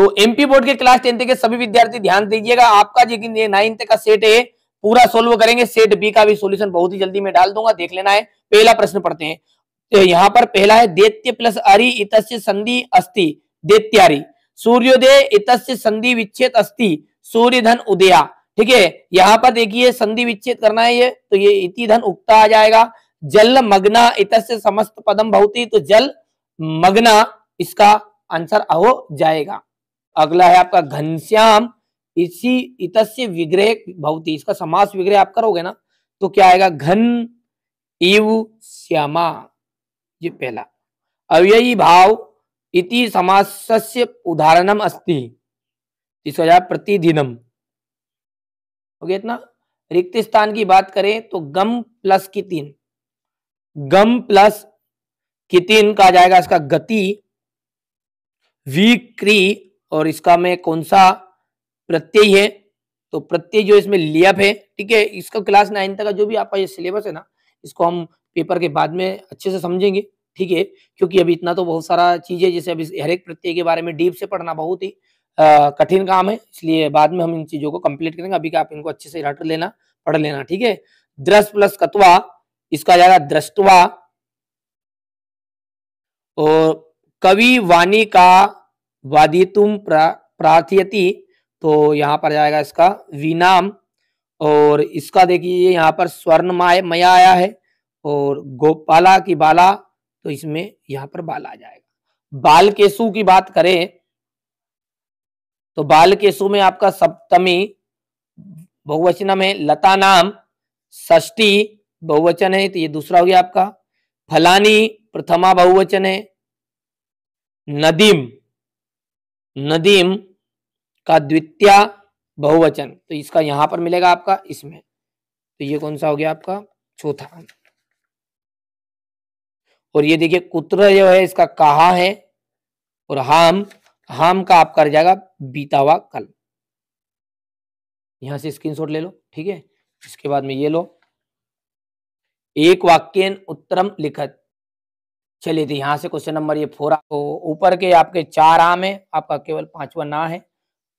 तो MP board के class tenth के सभी विद्यार्थी ध्यान दीजिएगा आपका जो नाइन्थ का सेट है पूरा सोल्व करेंगे सेट बी का भी सोल्यूशन बहुत ही जल्दी मैं डाल दूंगा देख लेना है पहला प्रश्न पढ़ते हैं तो यहाँ पर पहला है दैत्य प्लस अरी इत संधि अस्थि दैत्यारी सूर्योदय इत संधि विच्छेद अस्थि सूर्य धन उदया ठीक है यहाँ पर देखिए संधि विच्छेद करना है ये तो ये इति धन उगता आ जाएगा जल मग्ना इत समस्त पदम भौती तो जल मग्ना इसका आंसर हो जाएगा अगला है आपका घनश्याम इसी इतस्य विग्रह भवती इसका समास विग्रह आप करोगे ना तो क्या आएगा घन इव श्यामा ये पहला अव्ययी भाव इति समास उदाहरणम अस्ति तीस प्रतिदिनम हो गया इतना रिक्त स्थान की बात करें तो गम प्लस कितिन गम प्लस कितिन कहा जाएगा इसका गति विक्री और इसका में कौन सा प्रत्यय है तो प्रत्यय जो इसमें लियप है ठीक है इसका क्लास नाइन तक का जो भी आपका ये सिलेबस है ना इसको हम पेपर के बाद में अच्छे से समझेंगे ठीक है क्योंकि अभी इतना तो बहुत सारा चीज है जैसे अभी हर एक प्रत्यय के बारे में डीप से पढ़ना बहुत ही कठिन काम है इसलिए बाद में हम इन चीजों को कंप्लीट करेंगे अभी आप इनको अच्छे से रट लेना पढ़ लेना ठीक है द्रस प्लस कतवा इसका जाएगा दृष्टवा और कवि वाणी का वादितुम प्रा, प्रार्थियती तो यहाँ पर जाएगा इसका विनाम और इसका देखिए यहाँ पर स्वर्ण मया आया है और गोपाला की बाला तो इसमें यहाँ पर बाला आ जाएगा बाल केसु की बात करें तो बाल केसु में आपका सप्तमी बहुवचन है लता नाम ष्टी बहुवचन है तो ये दूसरा हो गया आपका फलानी प्रथमा बहुवचन है नदीम नदीम का द्वितीय बहुवचन तो इसका यहां पर मिलेगा आपका इसमें तो ये कौन सा हो गया आपका चौथा और ये देखिए कुत्र जो है इसका कहा है और हाम हाम का आपका रह जाएगा बीता हुआ कल यहां से स्क्रीनशॉट ले लो ठीक है इसके बाद में ये लो एक वाक्यन उत्तरम लिखत चलिए तो यहाँ से क्वेश्चन नंबर ये फोर तो ऊपर के आपके चार आम है आपका केवल पांचवा ना है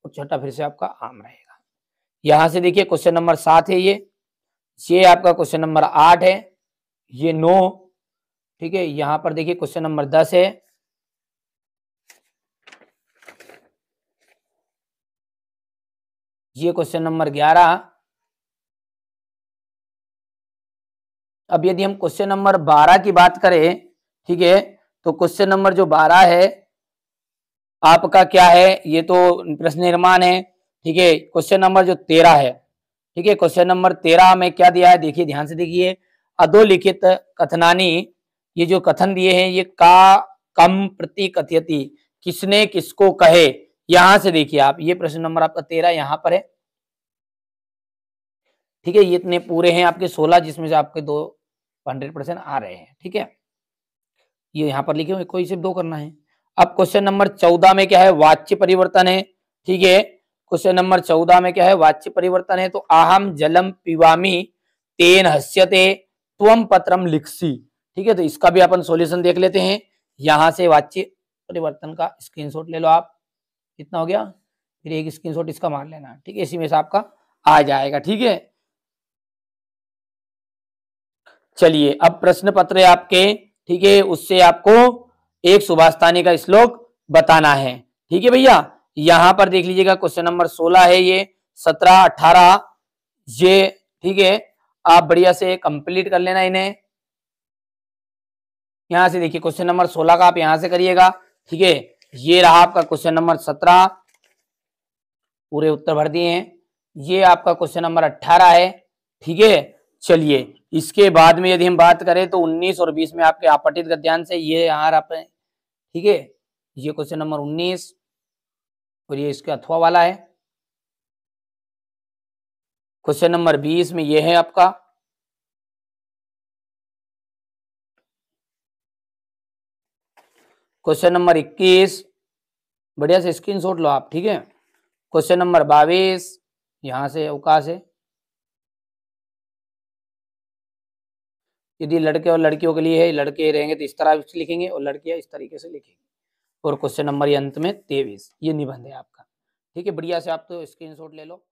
और तो छठा फिर से आपका आम रहेगा यहाँ से देखिए क्वेश्चन नंबर सात है ये ये आपका क्वेश्चन नंबर आठ है ये नौ ठीक है यहाँ पर देखिए क्वेश्चन नंबर दस है ये क्वेश्चन नंबर ग्यारह अब यदि हम क्वेश्चन नंबर बारह की बात करें ठीक है तो क्वेश्चन नंबर जो बारह है आपका क्या है ये तो प्रश्न निर्माण है ठीक है क्वेश्चन नंबर जो तेरह है ठीक है क्वेश्चन नंबर तेरह में क्या दिया है देखिए ध्यान से देखिए अधोलिखित कथनानी ये जो कथन दिए हैं ये का कम प्रति कथियति किसने किसको कहे यहां से देखिए आप ये प्रश्न नंबर आपका तेरह यहां पर है ठीक है ये इतने पूरे हैं आपके सोलह जिसमें से आपके दो हंड्रेड परसेंट आ रहे हैं ठीक है ये यहाँ पर लिखे हुए कोई सिर्फ दो करना है अब क्वेश्चन नंबर चौदह में क्या है वाच्य परिवर्तन है ठीक है क्वेश्चन नंबर चौदह में क्या है वाच्य परिवर्तन है तो आहम जलम पिवामी तेन हस्यते त्वम पत्रम लिखसी ठीक है तो इसका भी अपन सोल्यूशन देख लेते हैं यहां से वाच्य परिवर्तन का स्क्रीनशॉट ले लो आप कितना हो गया फिर एक स्क्रीनशॉट इसका मार लेना ठीक है इसी में से आपका आ जाएगा ठीक है चलिए अब प्रश्न पत्र आपके ठीक है उससे आपको एक सुभाषतानी का श्लोक बताना है ठीक है भैया यहां पर देख लीजिएगा क्वेश्चन नंबर सोलह है ये सत्रह अठारह ये ठीक है आप बढ़िया से कंप्लीट कर लेना इन्हें यहां से देखिए क्वेश्चन नंबर सोलह का आप यहां से करिएगा ठीक है ये रहा आपका क्वेश्चन नंबर सत्रह पूरे उत्तर भर दिए हैं ये आपका क्वेश्चन नंबर अट्ठारह है ठीक है चलिए इसके बाद में यदि हम बात करें तो 19 और 20 में आपके आपटित गद्यांश है ये यहाँ आप ठीक है ये क्वेश्चन नंबर 19 और ये इसका अथवा वाला है क्वेश्चन नंबर 20 में ये है आपका क्वेश्चन नंबर 21 बढ़िया से स्क्रीनशॉट लो आप ठीक है क्वेश्चन नंबर 22 यहां से अवकाश है यदि लड़के और लड़कियों के लिए है लड़के रहेंगे तो इस तरह से लिखेंगे और लड़कियां इस तरीके से लिखेंगे और क्वेश्चन नंबर अंत में तेवीस ये निबंध है आपका ठीक है बढ़िया से आप तो स्क्रीन ले लो